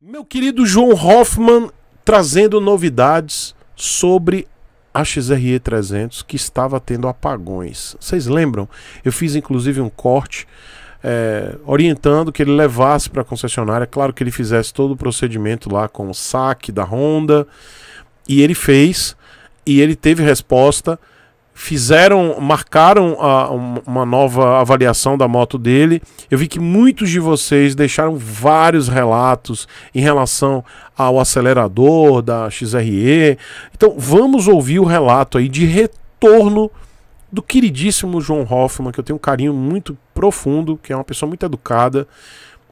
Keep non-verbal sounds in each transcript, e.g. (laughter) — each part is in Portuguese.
Meu querido João Hoffman trazendo novidades sobre a XRE 300 que estava tendo apagões. Vocês lembram? Eu fiz inclusive um corte é, orientando que ele levasse para a concessionária. É claro que ele fizesse todo o procedimento lá com o saque da Honda. E ele fez. E ele teve resposta fizeram, marcaram a, uma nova avaliação da moto dele. Eu vi que muitos de vocês deixaram vários relatos em relação ao acelerador da XRE. Então vamos ouvir o relato aí de retorno do queridíssimo João Hoffman, que eu tenho um carinho muito profundo, que é uma pessoa muito educada.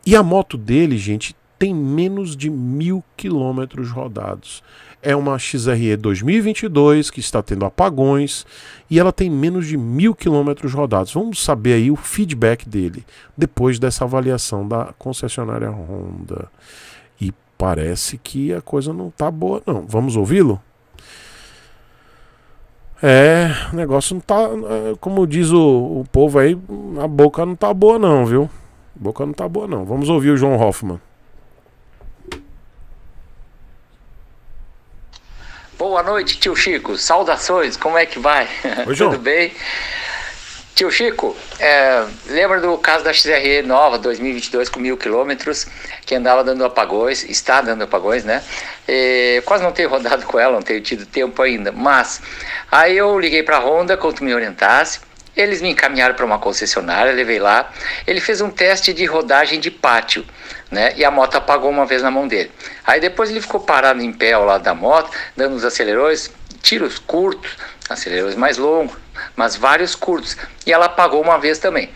E a moto dele, gente, tem menos de mil quilômetros rodados é uma XRE 2022 que está tendo apagões e ela tem menos de mil quilômetros rodados. Vamos saber aí o feedback dele depois dessa avaliação da concessionária Honda. E parece que a coisa não está boa, não. Vamos ouvi-lo? É, o negócio não tá. É, como diz o, o povo aí, a boca não tá boa, não, viu? A boca não tá boa, não. Vamos ouvir o João Hoffman. Boa noite, tio Chico. Saudações, como é que vai? Oi, João. (laughs) Tudo bem? Tio Chico, é, lembra do caso da XRE nova 2022 com mil quilômetros, que andava dando apagões, está dando apagões, né? E, quase não tenho rodado com ela, não tenho tido tempo ainda. Mas aí eu liguei para a Honda, quando me orientasse, eles me encaminharam para uma concessionária, levei lá. Ele fez um teste de rodagem de pátio, né? E a moto apagou uma vez na mão dele. Aí depois ele ficou parado em pé ao lado da moto, dando os acelerões, tiros curtos, acelerões mais longos, mas vários curtos. E ela apagou uma vez também.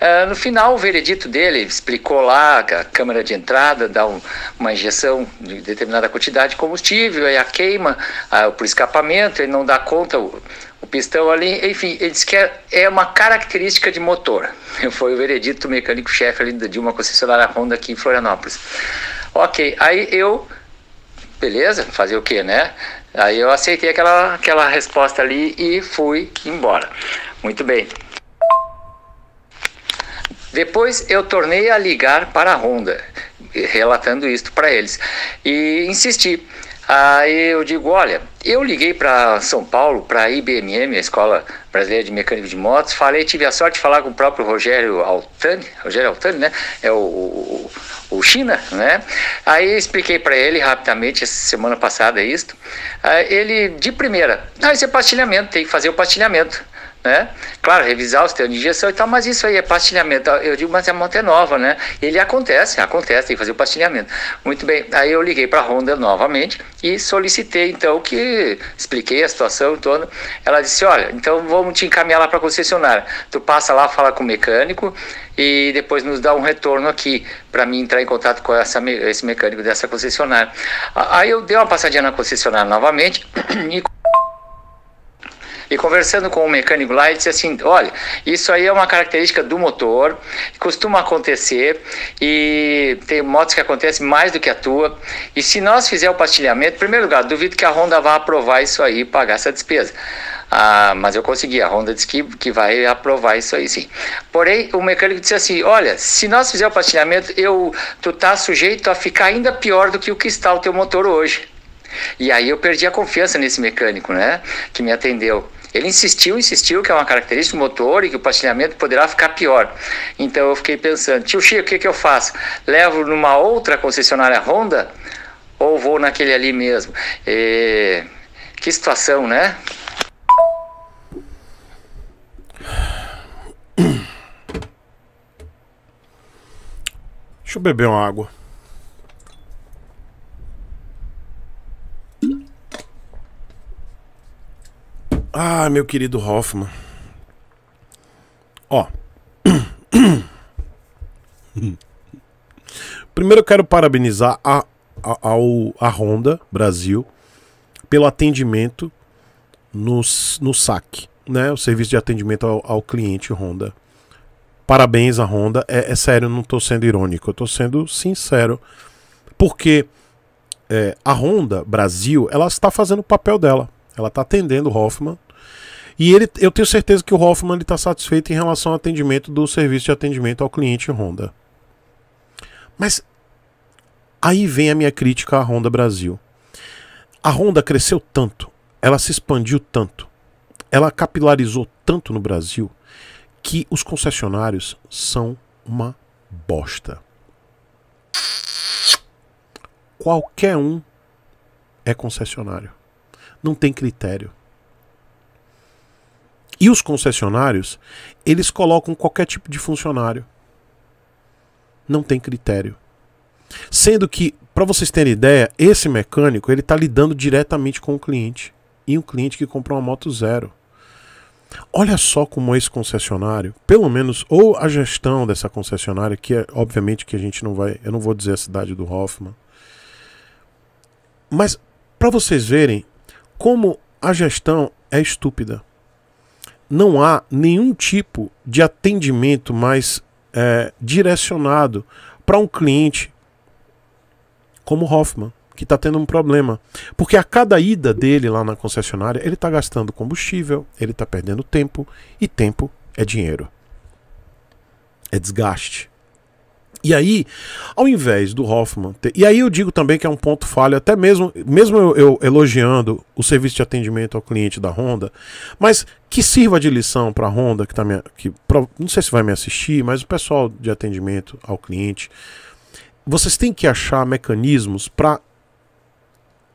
Uh, no final, o veredito dele explicou lá a câmera de entrada dá um, uma injeção de determinada quantidade de combustível, aí a queima uh, por escapamento, ele não dá conta o, o pistão ali, enfim, ele disse que é, é uma característica de motor. (laughs) Foi o veredito mecânico-chefe de uma concessionária Honda aqui em Florianópolis. Ok, aí eu, beleza, fazer o que, né? Aí eu aceitei aquela, aquela resposta ali e fui embora. Muito bem. Depois eu tornei a ligar para a Honda, relatando isto para eles, e insisti. Aí eu digo, olha, eu liguei para São Paulo, para a IBMM, a Escola Brasileira de Mecânica de Motos, falei, tive a sorte de falar com o próprio Rogério Altani, Rogério Altani, né? É o, o, o China, né? Aí expliquei para ele rapidamente, essa semana passada, é isto. Aí ele, de primeira, ah, esse é pastilhamento, tem que fazer o pastilhamento né? Claro, revisar os teus de injeção e tal, mas isso aí é pastilhamento. Eu digo, mas a moto é nova, né? Ele acontece, acontece, tem que fazer o pastilhamento. Muito bem, aí eu liguei para a Honda novamente e solicitei, então, que expliquei a situação toda. Ela disse, olha, então vamos te encaminhar lá para a concessionária. Tu passa lá, fala com o mecânico e depois nos dá um retorno aqui para mim entrar em contato com essa, esse mecânico dessa concessionária. Aí eu dei uma passadinha na concessionária novamente (clears throat) e e conversando com o mecânico lá, ele disse assim: olha, isso aí é uma característica do motor, costuma acontecer e tem motos que acontecem mais do que a tua. E se nós fizer o pastilhamento, em primeiro lugar, duvido que a Honda vá aprovar isso aí e pagar essa despesa. Ah, mas eu consegui, a Honda disse que, que vai aprovar isso aí sim. Porém, o mecânico disse assim: olha, se nós fizer o pastilhamento, eu, tu tá sujeito a ficar ainda pior do que o que está o teu motor hoje. E aí eu perdi a confiança nesse mecânico, né? Que me atendeu. Ele insistiu, insistiu que é uma característica do motor e que o pastilhamento poderá ficar pior. Então eu fiquei pensando, tio Chico, o que, que eu faço? Levo numa outra concessionária Honda ou vou naquele ali mesmo? E... Que situação, né? Deixa eu beber uma água. Ah, meu querido Hoffman. Ó. (coughs) Primeiro eu quero parabenizar a, a, ao, a Honda Brasil pelo atendimento no, no saque, né? O serviço de atendimento ao, ao cliente Honda. Parabéns à Honda. É, é sério, não estou sendo irônico, eu tô sendo sincero. Porque é, a Honda Brasil, ela está fazendo o papel dela. Ela está atendendo o Hoffman. E ele, eu tenho certeza que o Hoffman está satisfeito em relação ao atendimento do serviço de atendimento ao cliente Honda. Mas aí vem a minha crítica à Honda Brasil. A Honda cresceu tanto, ela se expandiu tanto, ela capilarizou tanto no Brasil que os concessionários são uma bosta. Qualquer um é concessionário não tem critério. E os concessionários, eles colocam qualquer tipo de funcionário. Não tem critério. Sendo que, para vocês terem ideia, esse mecânico, ele tá lidando diretamente com o cliente. E um cliente que comprou uma moto zero. Olha só como esse concessionário, pelo menos, ou a gestão dessa concessionária, que é, obviamente que a gente não vai, eu não vou dizer a cidade do Hoffman. Mas para vocês verem como a gestão é estúpida. Não há nenhum tipo de atendimento mais é, direcionado para um cliente como Hoffman, que está tendo um problema. Porque a cada ida dele lá na concessionária, ele está gastando combustível, ele está perdendo tempo, e tempo é dinheiro. É desgaste. E aí, ao invés do Hoffman. Ter... E aí eu digo também que é um ponto falho, até mesmo, mesmo eu, eu, elogiando o serviço de atendimento ao cliente da Honda, mas que sirva de lição para a Honda, que, tá me, que não sei se vai me assistir, mas o pessoal de atendimento ao cliente. Vocês têm que achar mecanismos para.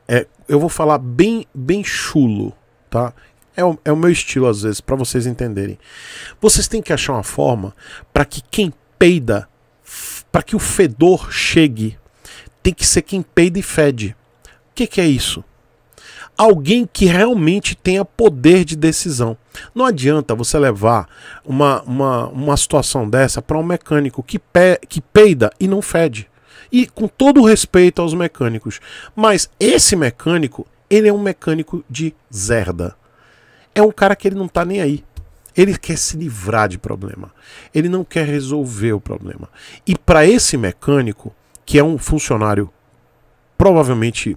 É, eu vou falar bem, bem chulo, tá? É o, é o meu estilo às vezes, para vocês entenderem. Vocês têm que achar uma forma para que quem peida para que o fedor chegue, tem que ser quem peida e fede. O que, que é isso? alguém que realmente tenha poder de decisão. Não adianta você levar uma, uma, uma situação dessa para um mecânico que, pe, que peida e não fede. E com todo o respeito aos mecânicos. Mas esse mecânico, ele é um mecânico de zerda. É um cara que ele não está nem aí. Ele quer se livrar de problema. Ele não quer resolver o problema. E para esse mecânico, que é um funcionário provavelmente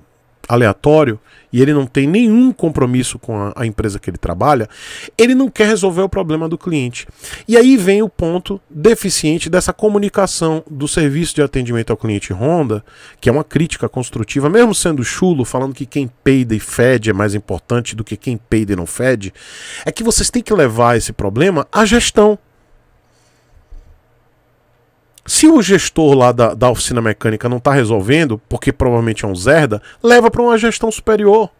aleatório e ele não tem nenhum compromisso com a, a, empresa que ele trabalha, ele não quer resolver o problema do cliente. E aí vem o ponto deficiente dessa comunicação do serviço de atendimento ao cliente Honda, que é uma crítica construtiva, mesmo sendo chulo, falando que quem peida e fede é mais importante do que quem peida e não fede, é que vocês têm que levar esse problema à gestão. Se o gestor lá da, da oficina mecânica não está resolvendo, porque provavelmente é um zerda, leva para uma gestão superior.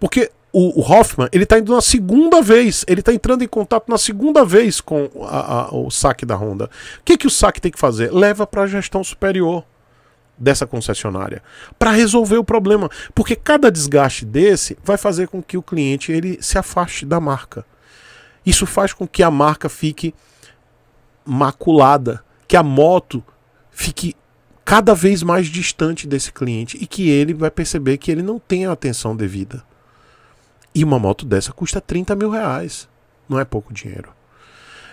Porque o, o Hoffman ele está indo na segunda vez, ele está entrando em contato na segunda vez com a, a, o saque da Honda. O que, que o saque tem que fazer? Leva para a gestão superior dessa concessionária para resolver o problema, porque cada desgaste desse vai fazer com que o cliente ele se afaste da marca. Isso faz com que a marca fique maculada que a moto fique cada vez mais distante desse cliente e que ele vai perceber que ele não tem a atenção devida. E uma moto dessa custa 30 mil reais. Não é pouco dinheiro.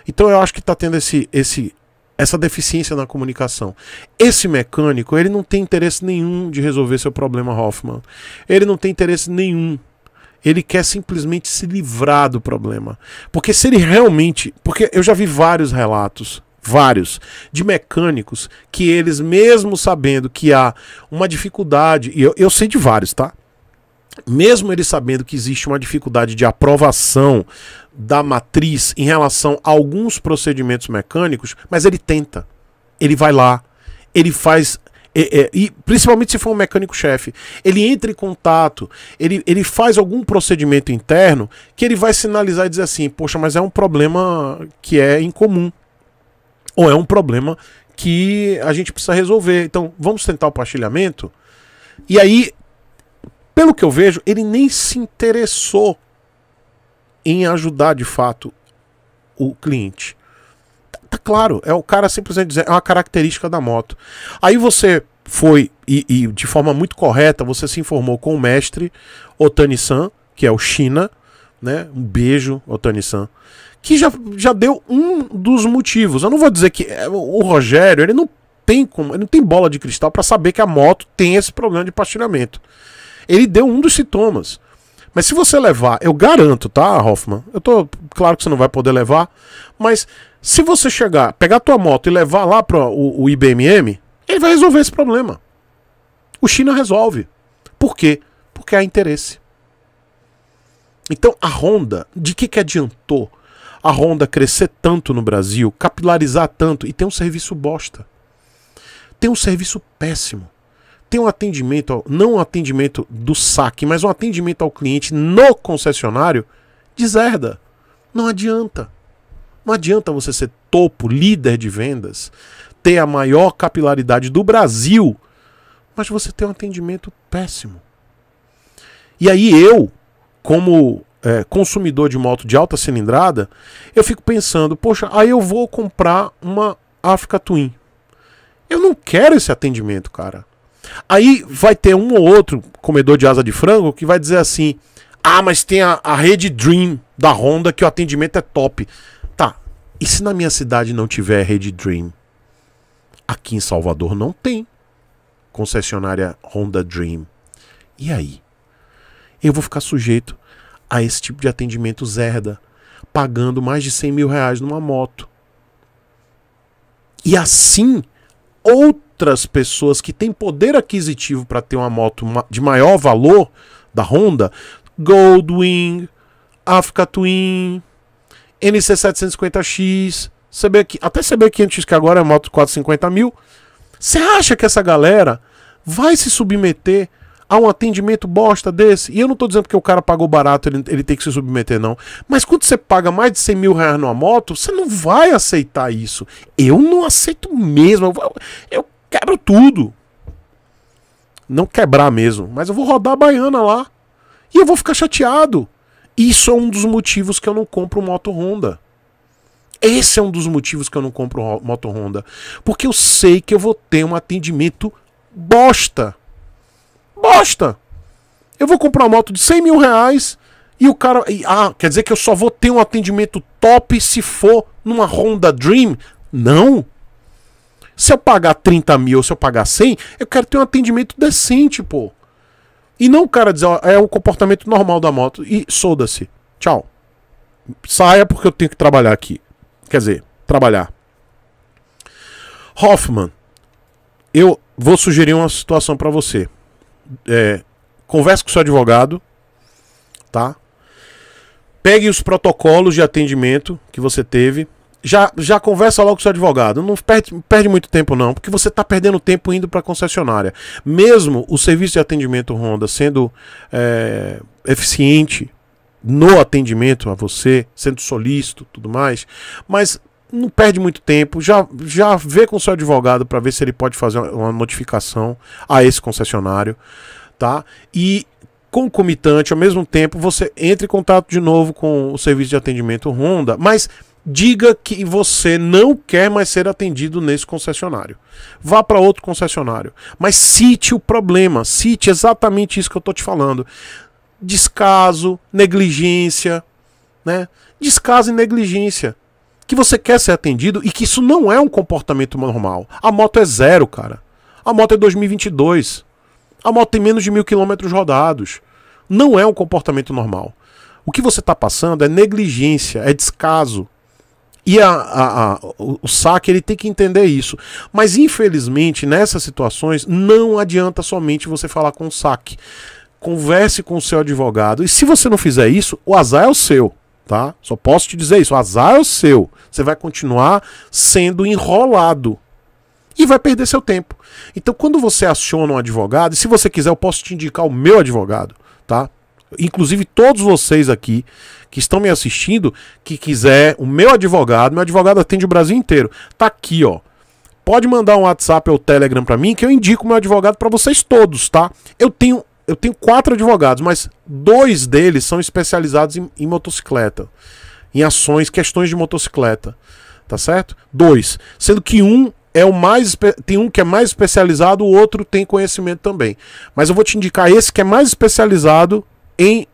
Então eu acho que está tendo esse, esse, essa deficiência na comunicação. Esse mecânico, ele não tem interesse nenhum de resolver seu problema, Hoffman. Ele não tem interesse nenhum. Ele quer simplesmente se livrar do problema. Porque se ele realmente. Porque eu já vi vários relatos vários, de mecânicos que eles, mesmo sabendo que há uma dificuldade, e eu, eu sei de vários, tá? Mesmo eles sabendo que existe uma dificuldade de aprovação da matriz em relação a alguns procedimentos mecânicos, mas ele tenta, ele vai lá, ele faz e, e, principalmente se for um mecânico-chefe, ele entra em contato, ele, ele faz algum procedimento interno que ele vai sinalizar e dizer assim: Poxa, mas é um problema que é incomum ou é um problema que a gente precisa resolver. Então, vamos tentar o partilhamento. E aí, pelo que eu vejo, ele nem se interessou em ajudar de fato o cliente. Tá, tá claro, é o cara simplesmente dizer, é uma característica da moto. Aí você foi e, e, de forma muito correta você se informou com o mestre Otani-san, que é o China, né? Um beijo, Otani-san, que já, já deu um dos motivos. Eu não vou dizer que é, o Rogério, ele não tem como, ele não tem bola de cristal para saber que a moto tem esse problema de pastilhamento. Ele deu um dos sintomas. Mas se você levar, eu garanto, tá, Hoffman? Eu tô, claro que você não vai poder levar, mas se você chegar, pegar a tua moto e levar lá para o, o IBMM, ele vai resolver esse problema. O China resolve. Por quê? Porque há interesse. Então a Honda, de que que adiantou a Honda crescer tanto no Brasil, capilarizar tanto e ter um serviço bosta. Tem um serviço péssimo. Tem um atendimento, não um atendimento do saque, mas um atendimento ao cliente no concessionário de zerda. Não adianta. Não adianta você ser topo, líder de vendas, ter a maior capilaridade do Brasil, mas você ter um atendimento péssimo. E aí eu, como é, consumidor de moto de alta cilindrada, eu fico pensando, poxa, aí eu vou comprar uma Africa Twin. Eu não quero esse atendimento, cara. Aí vai ter um ou outro comedor de asa de frango que vai dizer assim: ah, mas tem a, a rede Dream da Honda que o atendimento é top. Tá, e se na minha cidade não tiver rede Dream? Aqui em Salvador não tem concessionária Honda Dream. E aí? Eu vou ficar sujeito a esse tipo de atendimento zerda, pagando mais de 100 mil reais numa moto. E assim, outras pessoas que têm poder aquisitivo para ter uma moto de maior valor da Honda, Goldwing, Africa Twin, NC750X, CB, até CB500X, que agora é moto 450 mil. Você acha que essa galera vai se submeter a um atendimento bosta desse. E eu não tô dizendo que o cara pagou barato, ele, ele tem que se submeter, não. Mas quando você paga mais de 100 mil reais numa moto, você não vai aceitar isso. Eu não aceito mesmo. Eu, eu quebro tudo. Não quebrar mesmo. Mas eu vou rodar a baiana lá. E eu vou ficar chateado. Isso é um dos motivos que eu não compro moto Honda. Esse é um dos motivos que eu não compro moto Honda. Porque eu sei que eu vou ter um atendimento bosta bosta. Eu vou comprar uma moto de 100 mil reais e o cara. E, ah, quer dizer que eu só vou ter um atendimento top se for numa Honda Dream? Não. Se eu pagar 30 mil ou se eu pagar 100, eu quero ter um atendimento decente, pô. E não o cara dizer, ó, é o comportamento normal da moto e solda se Tchau. Saia porque eu tenho que trabalhar aqui. Quer dizer, trabalhar. Hoffman, eu vou sugerir uma situação para você é, converse com seu advogado, tá? Pegue os protocolos de atendimento que você teve. Já, já conversa logo com seu advogado. Não perde, perde muito tempo, não, porque você está perdendo tempo indo para a concessionária. Mesmo o serviço de atendimento Honda sendo é, eficiente no atendimento a você, sendo solícito tudo mais, mas não perde muito tempo, já, já vê com seu advogado para ver se ele pode fazer uma notificação a esse concessionário, tá? E concomitante, ao mesmo tempo, você entre em contato de novo com o serviço de atendimento Honda, mas diga que você não quer mais ser atendido nesse concessionário. Vá para outro concessionário, mas cite o problema, cite exatamente isso que eu estou te falando. Descaso, negligência, né? Descaso e negligência que você quer ser atendido e que isso não é um comportamento normal. A moto é zero, cara. A moto é 2022. A moto tem menos de mil quilômetros rodados. Não é um comportamento normal. O que você está passando é negligência, é descaso. E a, a, a, o, saque ele tem que entender isso. Mas infelizmente, nessas situações, não adianta somente você falar com o saque. Converse com o seu advogado. E se você não fizer isso, o azar é o seu tá? Só posso te dizer isso, o azar é o seu. Você vai continuar sendo enrolado e vai perder seu tempo. Então, quando você aciona um advogado, e se você quiser, eu posso te indicar o meu advogado, tá? Inclusive, todos vocês aqui que estão me assistindo, que quiser o meu advogado, meu advogado atende o Brasil inteiro. Tá aqui, ó. Pode mandar um WhatsApp ou Telegram para mim que eu indico meu advogado para vocês todos, tá? Eu tenho eu tenho quatro advogados, mas dois deles são especializados em, em motocicleta em ações, questões de motocicleta. Tá certo? Dois. Sendo que um é o mais tem um que é mais especializado, o outro tem conhecimento também. Mas eu vou te indicar esse que é mais especializado em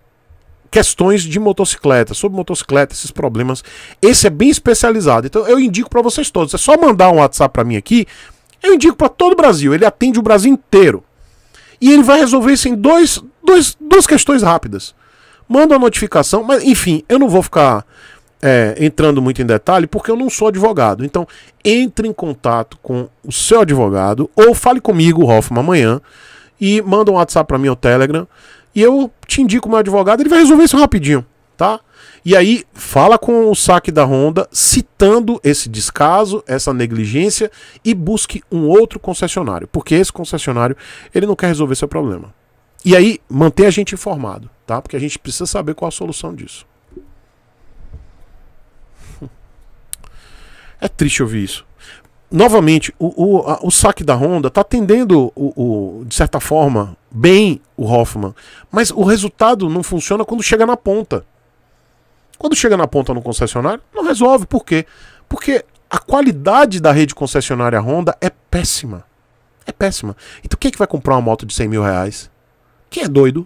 questões de motocicleta, sobre motocicleta, esses problemas. Esse é bem especializado. Então eu indico para vocês todos. É só mandar um WhatsApp para mim aqui. Eu indico para todo o Brasil. Ele atende o Brasil inteiro. E ele vai resolver isso em dois, dois, duas questões rápidas. Manda a notificação, mas enfim, eu não vou ficar é, entrando muito em detalhe, porque eu não sou advogado. Então, entre em contato com o seu advogado ou fale comigo, Hoffman, amanhã e manda um WhatsApp para mim ou Telegram e eu te indico o meu advogado, ele vai resolver isso rapidinho, tá? E aí, fala com o saque da Honda citando esse descaso, essa negligência e busque um outro concessionário, porque esse concessionário, ele não quer resolver seu problema. E aí, manter a gente informado, tá? Porque a gente precisa saber qual a solução disso. É triste ouvir isso. Novamente, o, o, a, o saque da Honda está atendendo, o, o, de certa forma, bem o Hoffman. Mas o resultado não funciona quando chega na ponta. Quando chega na ponta no concessionário, não resolve. Por quê? Porque a qualidade da rede concessionária Honda é péssima. É péssima. Então quem é que vai comprar uma moto de 100 mil reais? Quem é doido?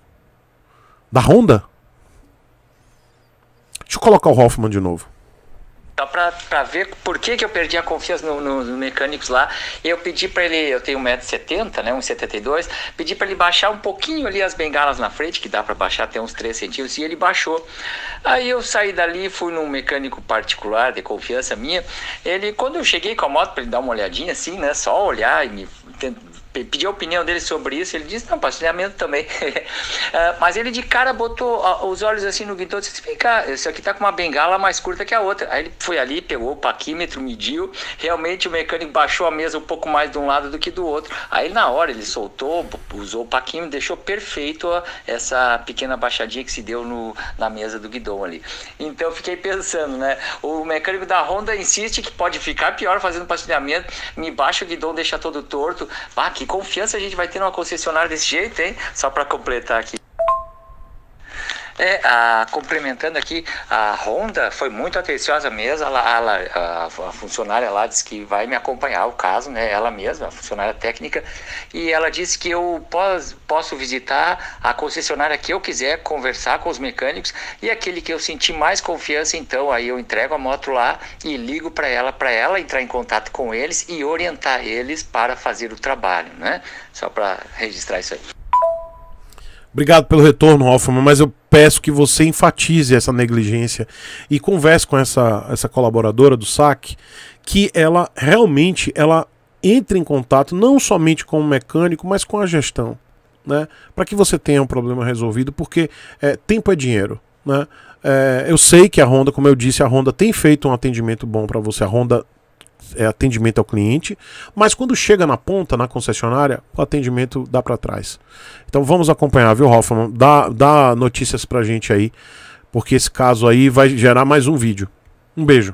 Da Honda? Deixa eu colocar o Hoffman de novo. Só pra, pra ver por que, que eu perdi a confiança nos no, no mecânicos lá. Eu pedi pra ele, eu tenho 1,70m, né? 1,72m, pedi pra ele baixar um pouquinho ali as bengalas na frente, que dá pra baixar até uns 3 centímetros, e ele baixou. Aí eu saí dali, fui num mecânico particular, de confiança minha. Ele, quando eu cheguei com a moto pra ele dar uma olhadinha, assim, né? Só olhar e me pedi a opinião dele sobre isso, ele disse, não, pastilhamento também. (laughs) Ah, mas ele de cara botou ah, os olhos assim no guidão disse, vem cá, esse aqui tá com uma bengala mais curta que a outra. Aí ele foi ali, pegou o paquímetro, mediu, realmente o mecânico baixou a mesa um pouco mais de um lado do que do outro. Aí na hora ele soltou, usou o paquímetro, deixou perfeito essa pequena baixadinha que se deu no, na mesa do guidão ali. Então fiquei pensando, né, o mecânico da Honda insiste que pode ficar pior fazendo pastilhamento, me baixa o guidão, deixa todo torto, ah, que confiança a gente vai ter numa concessionária desse jeito, hein? Só para completar aqui. É, a, complementando aqui, a Honda foi muito atenciosa mesmo, ela, ela a, a, funcionária lá disse que vai me acompanhar o caso, né, ela mesma, a funcionária técnica, e ela disse que eu pos, posso visitar a concessionária que eu quiser, conversar com os mecânicos, e aquele que eu senti mais confiança, então aí eu entrego a moto lá e ligo para ela, para ela entrar em contato com eles e orientar eles para fazer o trabalho, né, só para registrar isso aí. Obrigado pelo retorno, Hoffman, mas eu peço que você enfatize essa negligência e converse com essa, essa colaboradora do SAC, que ela realmente ela entre em contato não somente com o mecânico, mas com a gestão. Né? Para que você tenha um problema resolvido, porque é, tempo é dinheiro. Né? É, eu sei que a Honda, como eu disse, a Honda tem feito um atendimento bom para você. A Honda é atendimento ao cliente, mas quando chega na ponta, na concessionária, o atendimento dá para trás. Então vamos acompanhar, viu, Hoffman? Dá, dá notícias a gente aí, porque esse caso aí vai gerar mais um vídeo. Um beijo.